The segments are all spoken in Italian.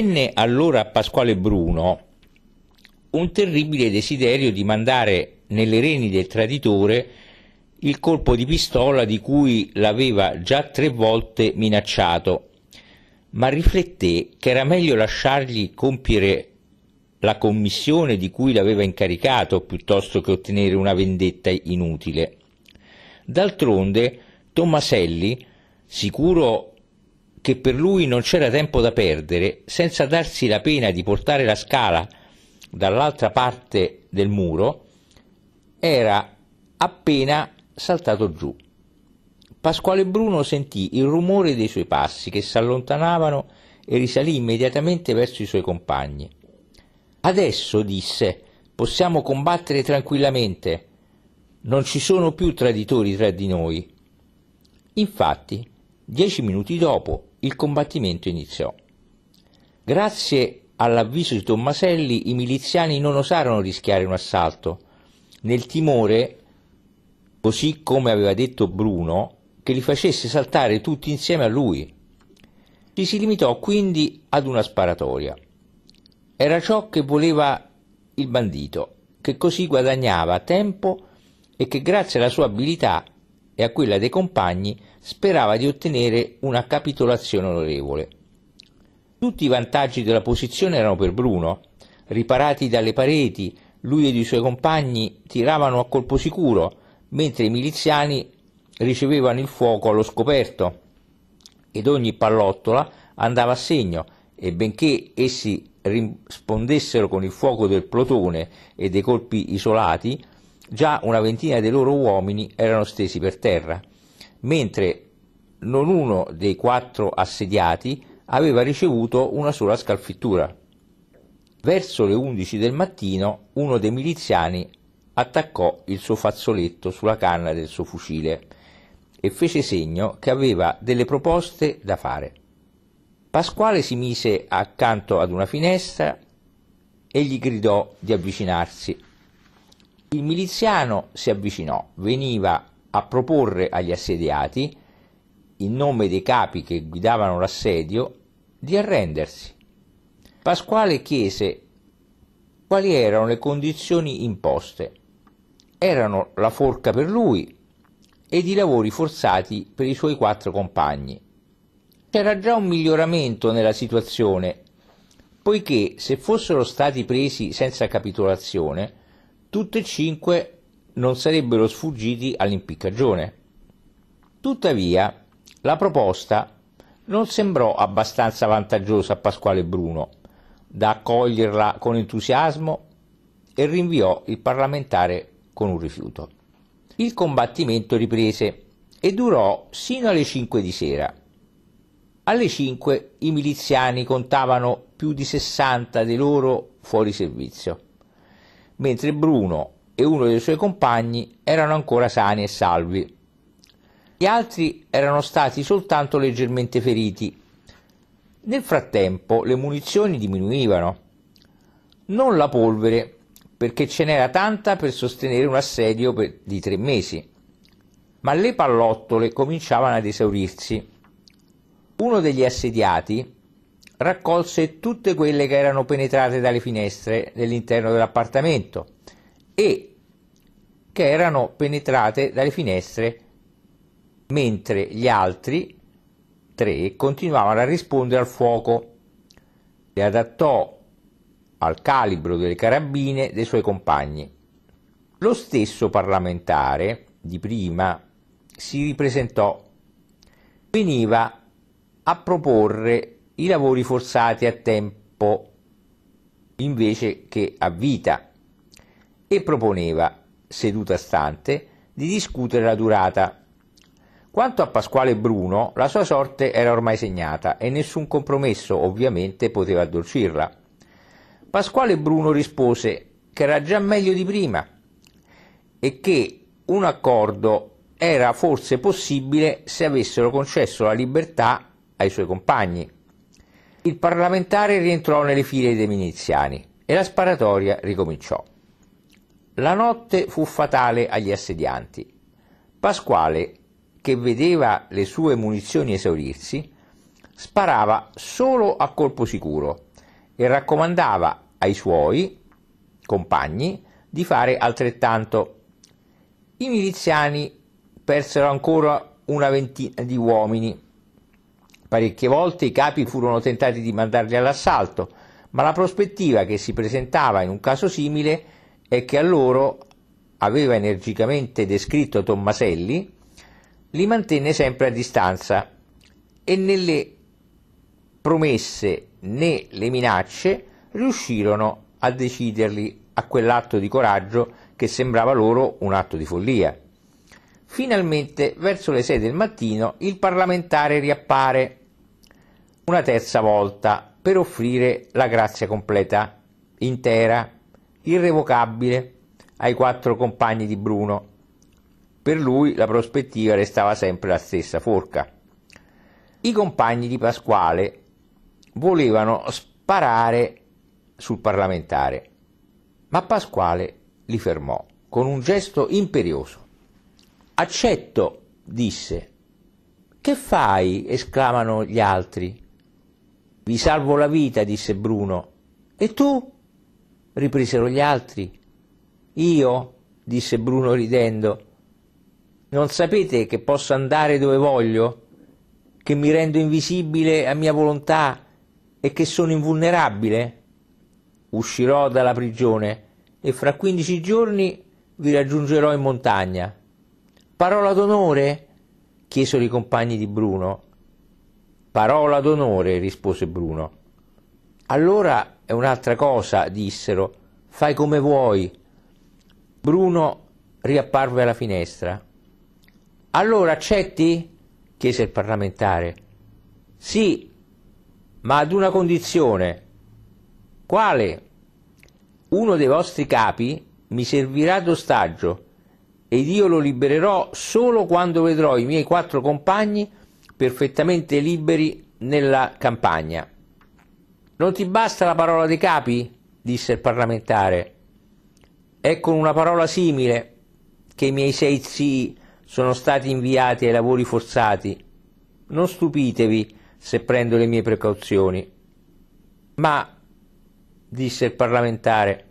Venne allora a Pasquale Bruno un terribile desiderio di mandare nelle reni del traditore il colpo di pistola di cui l'aveva già tre volte minacciato, ma rifletté che era meglio lasciargli compiere la commissione di cui l'aveva incaricato piuttosto che ottenere una vendetta inutile. D'altronde Tommaselli, sicuro che per lui non c'era tempo da perdere, senza darsi la pena di portare la scala dall'altra parte del muro, era appena saltato giù. Pasquale Bruno sentì il rumore dei suoi passi che s'allontanavano e risalì immediatamente verso i suoi compagni. Adesso, disse, possiamo combattere tranquillamente. Non ci sono più traditori tra di noi. Infatti, dieci minuti dopo, il combattimento iniziò. Grazie all'avviso di Tommaselli i miliziani non osarono rischiare un assalto, nel timore, così come aveva detto Bruno, che li facesse saltare tutti insieme a lui. Ci si limitò quindi ad una sparatoria. Era ciò che voleva il bandito, che così guadagnava tempo e che grazie alla sua abilità e a quella dei compagni sperava di ottenere una capitolazione onorevole. Tutti i vantaggi della posizione erano per Bruno. Riparati dalle pareti, lui ed i suoi compagni tiravano a colpo sicuro, mentre i miliziani ricevevano il fuoco allo scoperto ed ogni pallottola andava a segno e benché essi rispondessero con il fuoco del plotone e dei colpi isolati, già una ventina dei loro uomini erano stesi per terra mentre non uno dei quattro assediati aveva ricevuto una sola scalfittura. Verso le 11 del mattino uno dei miliziani attaccò il suo fazzoletto sulla canna del suo fucile e fece segno che aveva delle proposte da fare. Pasquale si mise accanto ad una finestra e gli gridò di avvicinarsi. Il miliziano si avvicinò, veniva a proporre agli assediati, in nome dei capi che guidavano l'assedio, di arrendersi. Pasquale chiese quali erano le condizioni imposte. Erano la forca per lui ed i lavori forzati per i suoi quattro compagni. C'era già un miglioramento nella situazione, poiché se fossero stati presi senza capitolazione, tutti e cinque non sarebbero sfuggiti all'impiccagione. Tuttavia, la proposta non sembrò abbastanza vantaggiosa a Pasquale Bruno da accoglierla con entusiasmo e rinviò il parlamentare con un rifiuto. Il combattimento riprese e durò sino alle 5 di sera. Alle 5 i miliziani contavano più di 60 dei loro fuori servizio, mentre Bruno e uno dei suoi compagni erano ancora sani e salvi. Gli altri erano stati soltanto leggermente feriti. Nel frattempo le munizioni diminuivano. Non la polvere, perché ce n'era tanta per sostenere un assedio per, di tre mesi. Ma le pallottole cominciavano ad esaurirsi. Uno degli assediati raccolse tutte quelle che erano penetrate dalle finestre dell'interno dell'appartamento e, che erano penetrate dalle finestre, mentre gli altri tre continuavano a rispondere al fuoco. Si adattò al calibro delle carabine dei suoi compagni. Lo stesso parlamentare di prima si ripresentò. Veniva a proporre i lavori forzati a tempo invece che a vita e proponeva seduta stante, di discutere la durata. Quanto a Pasquale Bruno, la sua sorte era ormai segnata e nessun compromesso ovviamente poteva addolcirla. Pasquale Bruno rispose che era già meglio di prima e che un accordo era forse possibile se avessero concesso la libertà ai suoi compagni. Il parlamentare rientrò nelle file dei miliziani e la sparatoria ricominciò. La notte fu fatale agli assedianti. Pasquale, che vedeva le sue munizioni esaurirsi, sparava solo a colpo sicuro e raccomandava ai suoi compagni di fare altrettanto. I miliziani persero ancora una ventina di uomini. Parecchie volte i capi furono tentati di mandarli all'assalto, ma la prospettiva che si presentava in un caso simile e che a loro aveva energicamente descritto Tommaselli, li mantenne sempre a distanza e nelle promesse né le minacce riuscirono a deciderli a quell'atto di coraggio che sembrava loro un atto di follia. Finalmente, verso le 6 del mattino, il parlamentare riappare una terza volta per offrire la grazia completa, intera, irrevocabile ai quattro compagni di Bruno. Per lui la prospettiva restava sempre la stessa forca. I compagni di Pasquale volevano sparare sul parlamentare, ma Pasquale li fermò con un gesto imperioso. Accetto, disse. Che fai? esclamano gli altri. Vi salvo la vita, disse Bruno. E tu? ripresero gli altri. Io, disse Bruno ridendo, non sapete che posso andare dove voglio, che mi rendo invisibile a mia volontà e che sono invulnerabile? Uscirò dalla prigione e fra quindici giorni vi raggiungerò in montagna. Parola d'onore? chiesero i compagni di Bruno. Parola d'onore, rispose Bruno. Allora è un'altra cosa, dissero, fai come vuoi. Bruno riapparve alla finestra. Allora accetti? chiese il parlamentare. Sì, ma ad una condizione. Quale? Uno dei vostri capi mi servirà d'ostaggio ed io lo libererò solo quando vedrò i miei quattro compagni perfettamente liberi nella campagna. Non ti basta la parola dei capi? disse il parlamentare. È con ecco una parola simile che i miei sei zii sono stati inviati ai lavori forzati. Non stupitevi se prendo le mie precauzioni. Ma, disse il parlamentare,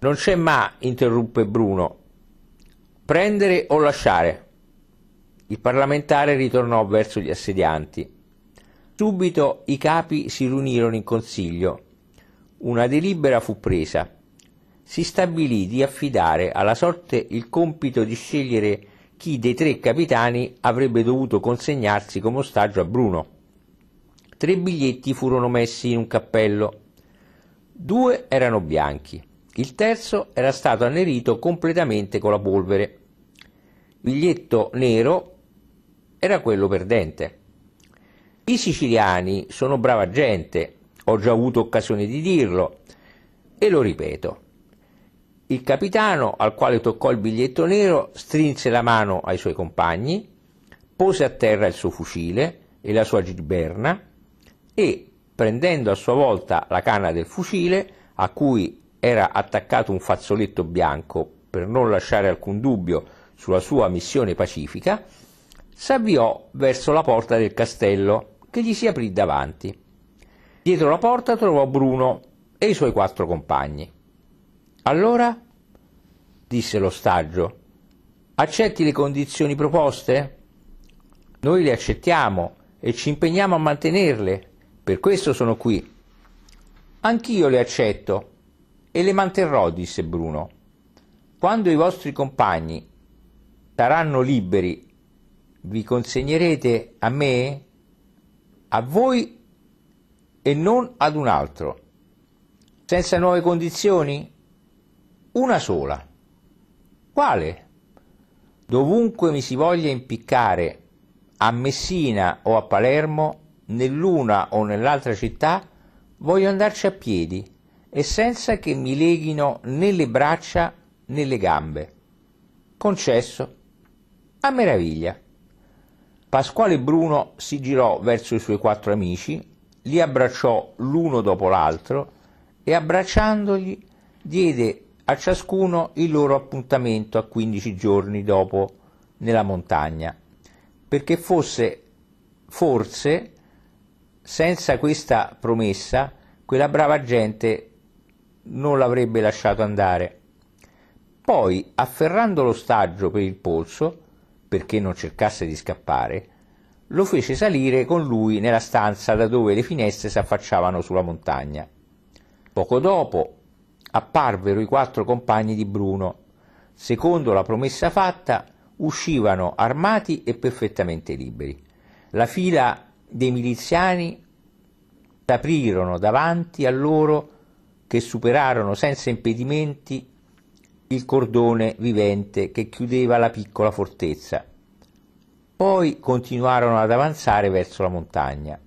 non c'è ma, interruppe Bruno. Prendere o lasciare? Il parlamentare ritornò verso gli assedianti. Subito i capi si riunirono in consiglio. Una delibera fu presa. Si stabilì di affidare alla sorte il compito di scegliere chi dei tre capitani avrebbe dovuto consegnarsi come ostaggio a Bruno. Tre biglietti furono messi in un cappello. Due erano bianchi, il terzo era stato annerito completamente con la polvere. Biglietto nero era quello perdente. I siciliani sono brava gente, ho già avuto occasione di dirlo e lo ripeto. Il capitano, al quale toccò il biglietto nero, strinse la mano ai suoi compagni, pose a terra il suo fucile e la sua gibberna e, prendendo a sua volta la canna del fucile, a cui era attaccato un fazzoletto bianco per non lasciare alcun dubbio sulla sua missione pacifica, s'avviò verso la porta del castello che gli si aprì davanti. Dietro la porta trovò Bruno e i suoi quattro compagni. Allora, disse l'ostaggio, accetti le condizioni proposte? Noi le accettiamo e ci impegniamo a mantenerle, per questo sono qui. Anch'io le accetto e le manterrò, disse Bruno. Quando i vostri compagni saranno liberi, vi consegnerete a me a voi e non ad un altro, senza nuove condizioni? Una sola. Quale? Dovunque mi si voglia impiccare, a Messina o a Palermo, nell'una o nell'altra città, voglio andarci a piedi e senza che mi leghino né le braccia né le gambe. Concesso. A meraviglia. Pasquale Bruno si girò verso i suoi quattro amici, li abbracciò l'uno dopo l'altro e abbracciandogli diede a ciascuno il loro appuntamento a 15 giorni dopo nella montagna, perché fosse forse senza questa promessa quella brava gente non l'avrebbe lasciato andare. Poi, afferrando l'ostaggio per il polso, perché non cercasse di scappare, lo fece salire con lui nella stanza da dove le finestre si affacciavano sulla montagna. Poco dopo apparvero i quattro compagni di Bruno. Secondo la promessa fatta, uscivano armati e perfettamente liberi. La fila dei miliziani aprirono davanti a loro che superarono senza impedimenti il cordone vivente che chiudeva la piccola fortezza. Poi continuarono ad avanzare verso la montagna.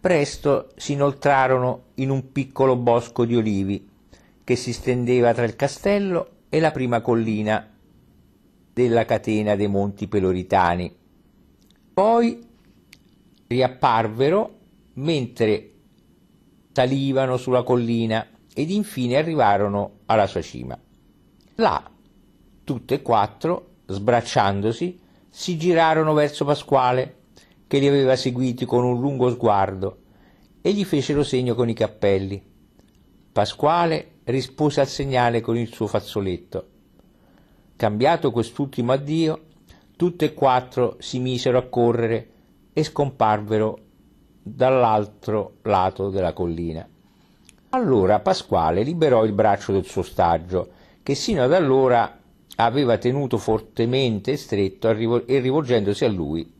Presto si inoltrarono in un piccolo bosco di olivi che si stendeva tra il castello e la prima collina della catena dei Monti Peloritani. Poi riapparvero mentre salivano sulla collina ed infine arrivarono alla sua cima. Là tutte e quattro, sbracciandosi, si girarono verso Pasquale, che li aveva seguiti con un lungo sguardo, e gli fecero segno con i cappelli. Pasquale rispose al segnale con il suo fazzoletto. Cambiato quest'ultimo addio, tutte e quattro si misero a correre e scomparvero dall'altro lato della collina. Allora Pasquale liberò il braccio del suo stagio che sino ad allora aveva tenuto fortemente stretto e rivolgendosi a lui.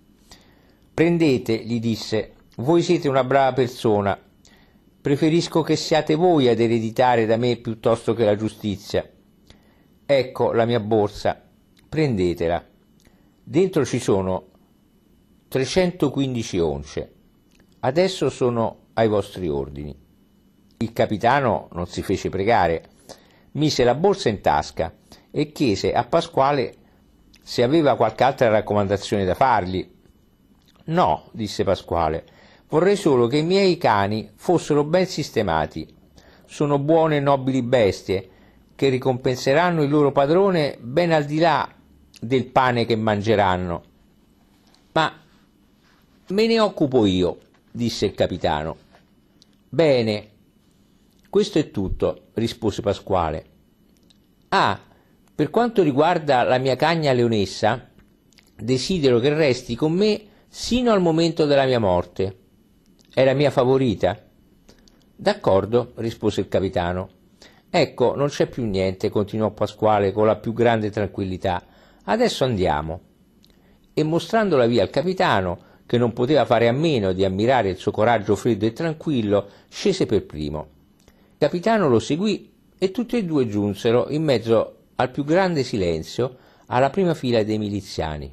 Prendete, gli disse, voi siete una brava persona, preferisco che siate voi ad ereditare da me piuttosto che la giustizia. Ecco la mia borsa, prendetela. Dentro ci sono 315 once. Adesso sono ai vostri ordini. Il capitano non si fece pregare, mise la borsa in tasca e chiese a Pasquale se aveva qualche altra raccomandazione da fargli. No, disse Pasquale, vorrei solo che i miei cani fossero ben sistemati. Sono buone e nobili bestie che ricompenseranno il loro padrone ben al di là del pane che mangeranno. Ma me ne occupo io, disse il capitano. Bene, questo è tutto, rispose Pasquale. Ah, per quanto riguarda la mia cagna leonessa, desidero che resti con me sino al momento della mia morte. È la mia favorita. D'accordo, rispose il capitano. Ecco, non c'è più niente, continuò Pasquale con la più grande tranquillità. Adesso andiamo. E mostrando la via al capitano, che non poteva fare a meno di ammirare il suo coraggio freddo e tranquillo, scese per primo capitano lo seguì e tutti e due giunsero in mezzo al più grande silenzio alla prima fila dei miliziani.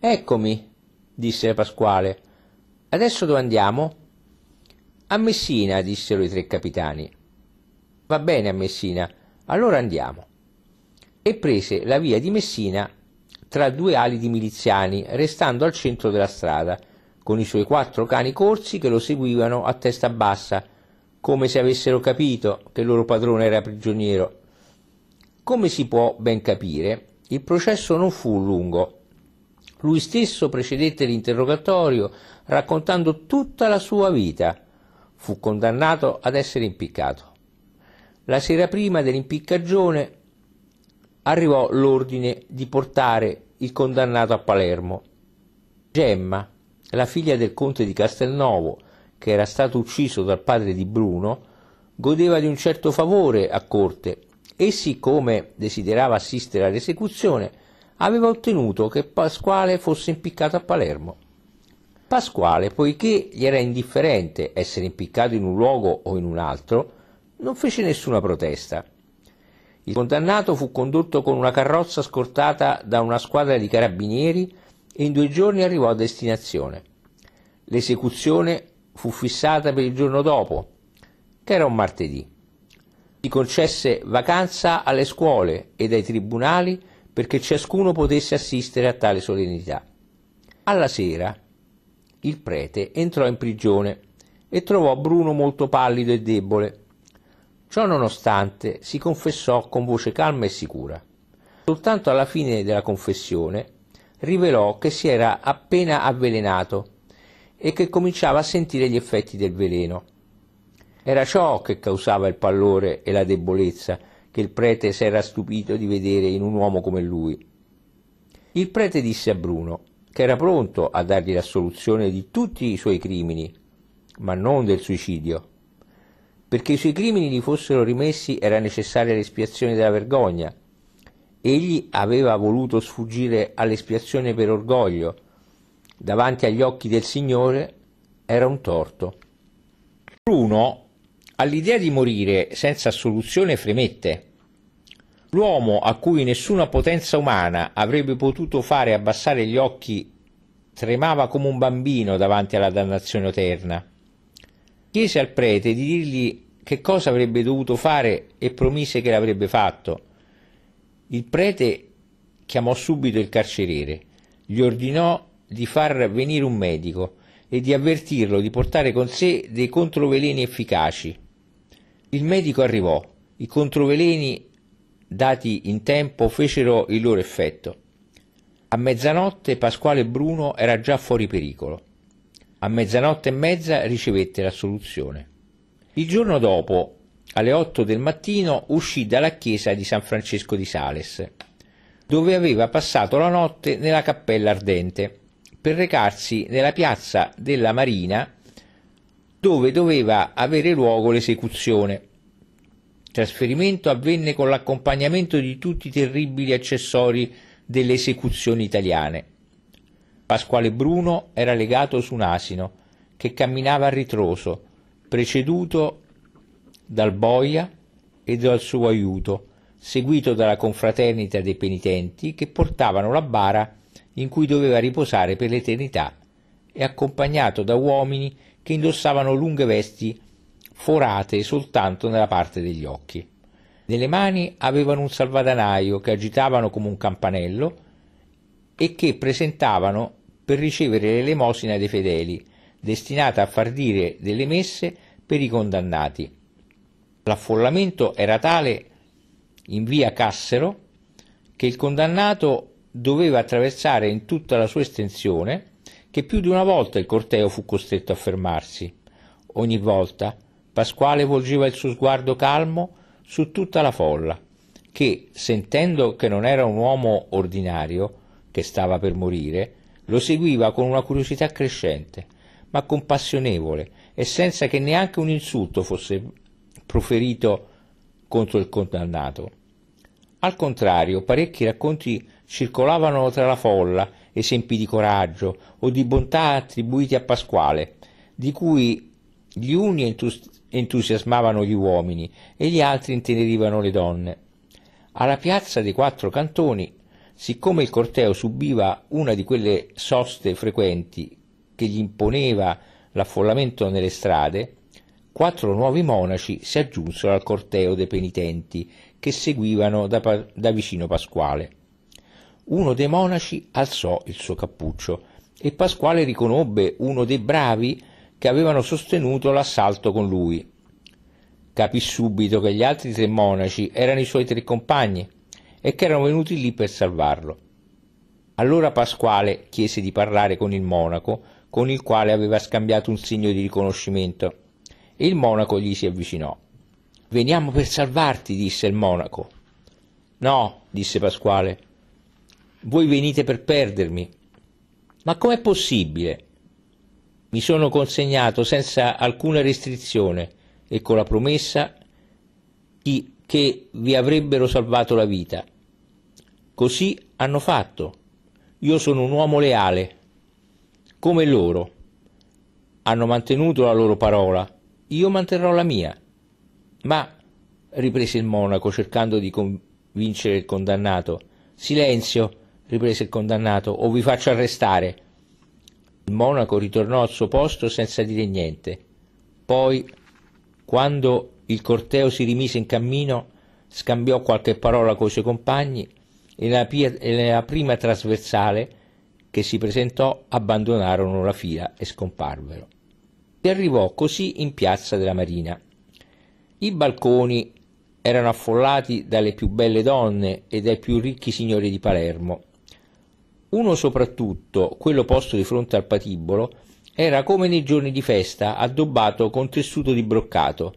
Eccomi, disse Pasquale. Adesso dove andiamo? A Messina, dissero i tre capitani. Va bene a Messina, allora andiamo. E prese la via di Messina tra due ali di miliziani, restando al centro della strada, con i suoi quattro cani corsi che lo seguivano a testa bassa, come se avessero capito che il loro padrone era prigioniero. Come si può ben capire, il processo non fu lungo. Lui stesso precedette l'interrogatorio raccontando tutta la sua vita. Fu condannato ad essere impiccato. La sera prima dell'impiccagione arrivò l'ordine di portare il condannato a Palermo. Gemma, la figlia del conte di Castelnuovo, che era stato ucciso dal padre di Bruno, godeva di un certo favore a corte e siccome desiderava assistere all'esecuzione, aveva ottenuto che Pasquale fosse impiccato a Palermo. Pasquale, poiché gli era indifferente essere impiccato in un luogo o in un altro, non fece nessuna protesta. Il condannato fu condotto con una carrozza scortata da una squadra di carabinieri e in due giorni arrivò a destinazione. L'esecuzione fu fissata per il giorno dopo, che era un martedì. Si concesse vacanza alle scuole ed ai tribunali perché ciascuno potesse assistere a tale solennità. Alla sera il prete entrò in prigione e trovò Bruno molto pallido e debole. Ciò nonostante si confessò con voce calma e sicura. Soltanto alla fine della confessione rivelò che si era appena avvelenato e che cominciava a sentire gli effetti del veleno. Era ciò che causava il pallore e la debolezza che il prete s'era stupito di vedere in un uomo come lui. Il prete disse a Bruno che era pronto a dargli l'assoluzione di tutti i suoi crimini, ma non del suicidio. Perché i suoi crimini gli fossero rimessi era necessaria l'espiazione della vergogna. Egli aveva voluto sfuggire all'espiazione per orgoglio, davanti agli occhi del Signore era un torto. Bruno all'idea di morire senza soluzione fremette. L'uomo a cui nessuna potenza umana avrebbe potuto fare abbassare gli occhi tremava come un bambino davanti alla dannazione eterna. Chiese al prete di dirgli che cosa avrebbe dovuto fare e promise che l'avrebbe fatto. Il prete chiamò subito il carceriere, gli ordinò di far venire un medico e di avvertirlo di portare con sé dei controveleni efficaci. Il medico arrivò, i controveleni dati in tempo fecero il loro effetto. A mezzanotte Pasquale Bruno era già fuori pericolo. A mezzanotte e mezza ricevette l'assoluzione. Il giorno dopo, alle 8 del mattino, uscì dalla chiesa di San Francesco di Sales, dove aveva passato la notte nella cappella ardente per recarsi nella piazza della Marina dove doveva avere luogo l'esecuzione. Il trasferimento avvenne con l'accompagnamento di tutti i terribili accessori delle esecuzioni italiane. Pasquale Bruno era legato su un asino che camminava a ritroso, preceduto dal boia e dal suo aiuto, seguito dalla confraternita dei penitenti che portavano la bara in cui doveva riposare per l'eternità e accompagnato da uomini che indossavano lunghe vesti forate soltanto nella parte degli occhi. Nelle mani avevano un salvadanaio che agitavano come un campanello e che presentavano per ricevere l'elemosina dei fedeli, destinata a far dire delle messe per i condannati. L'affollamento era tale in via Cassero che il condannato doveva attraversare in tutta la sua estensione, che più di una volta il corteo fu costretto a fermarsi. Ogni volta Pasquale volgeva il suo sguardo calmo su tutta la folla, che, sentendo che non era un uomo ordinario, che stava per morire, lo seguiva con una curiosità crescente, ma compassionevole e senza che neanche un insulto fosse proferito contro il condannato. Al contrario, parecchi racconti circolavano tra la folla esempi di coraggio o di bontà attribuiti a Pasquale, di cui gli uni entusiasmavano gli uomini e gli altri intenerivano le donne. Alla piazza dei quattro cantoni, siccome il corteo subiva una di quelle soste frequenti che gli imponeva l'affollamento nelle strade, quattro nuovi monaci si aggiunsero al corteo dei penitenti che seguivano da, da vicino Pasquale uno dei monaci alzò il suo cappuccio e Pasquale riconobbe uno dei bravi che avevano sostenuto l'assalto con lui. Capì subito che gli altri tre monaci erano i suoi tre compagni e che erano venuti lì per salvarlo. Allora Pasquale chiese di parlare con il monaco con il quale aveva scambiato un segno di riconoscimento e il monaco gli si avvicinò. Veniamo per salvarti, disse il monaco. No, disse Pasquale, voi venite per perdermi. Ma com'è possibile? Mi sono consegnato senza alcuna restrizione e con la promessa di, che vi avrebbero salvato la vita. Così hanno fatto. Io sono un uomo leale, come loro. Hanno mantenuto la loro parola, io manterrò la mia. Ma, riprese il monaco cercando di convincere il condannato, silenzio, riprese il condannato, o vi faccio arrestare. Il monaco ritornò al suo posto senza dire niente. Poi, quando il corteo si rimise in cammino, scambiò qualche parola coi suoi compagni e nella, pia- e nella prima trasversale che si presentò abbandonarono la fila e scomparvero. Si arrivò così in piazza della Marina. I balconi erano affollati dalle più belle donne e dai più ricchi signori di Palermo. Uno soprattutto, quello posto di fronte al patibolo, era come nei giorni di festa, addobbato con tessuto di broccato.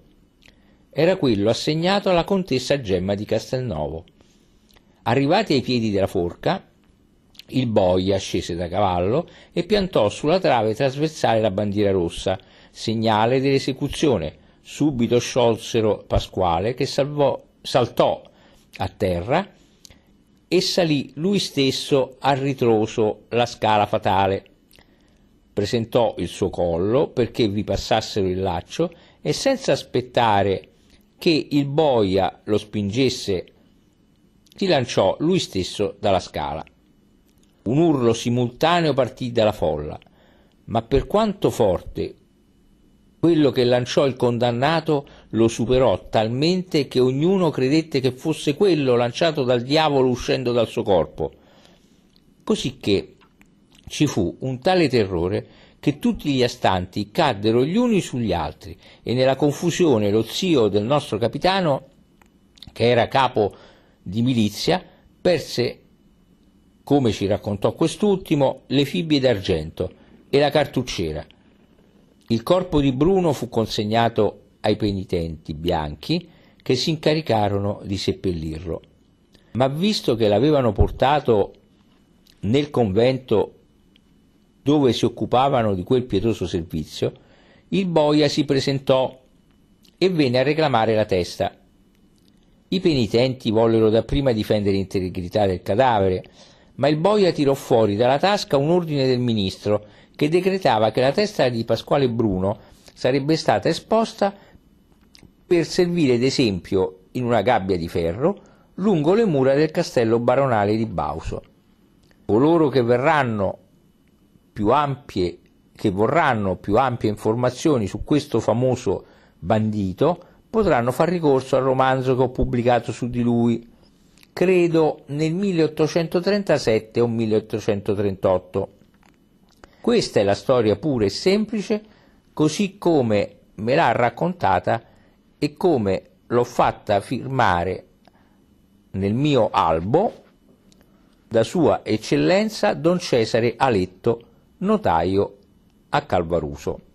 Era quello assegnato alla contessa Gemma di Castelnuovo. Arrivati ai piedi della forca, il boia scese da cavallo e piantò sulla trave trasversale la bandiera rossa, segnale dell'esecuzione. Subito sciolsero Pasquale che salvò, saltò a terra e salì lui stesso al ritroso la scala fatale. Presentò il suo collo perché vi passassero il laccio e senza aspettare che il boia lo spingesse, si lanciò lui stesso dalla scala. Un urlo simultaneo partì dalla folla, ma per quanto forte quello che lanciò il condannato lo superò talmente che ognuno credette che fosse quello lanciato dal diavolo uscendo dal suo corpo. Cosicché ci fu un tale terrore che tutti gli astanti caddero gli uni sugli altri e nella confusione lo zio del nostro capitano, che era capo di milizia, perse, come ci raccontò quest'ultimo, le fibbie d'argento e la cartucciera il corpo di Bruno fu consegnato ai penitenti bianchi che si incaricarono di seppellirlo. Ma visto che l'avevano portato nel convento dove si occupavano di quel pietoso servizio, il boia si presentò e venne a reclamare la testa. I penitenti vollero dapprima difendere l'integrità del cadavere, ma il boia tirò fuori dalla tasca un ordine del ministro che decretava che la testa di Pasquale Bruno sarebbe stata esposta per servire d'esempio in una gabbia di ferro lungo le mura del castello baronale di Bauso. Coloro che verranno più ampie che vorranno più ampie informazioni su questo famoso bandito potranno far ricorso al romanzo che ho pubblicato su di lui, credo nel 1837 o 1838, questa è la storia pura e semplice, così come me l'ha raccontata e come l'ho fatta firmare nel mio albo da Sua Eccellenza Don Cesare Aletto, notaio a Calvaruso.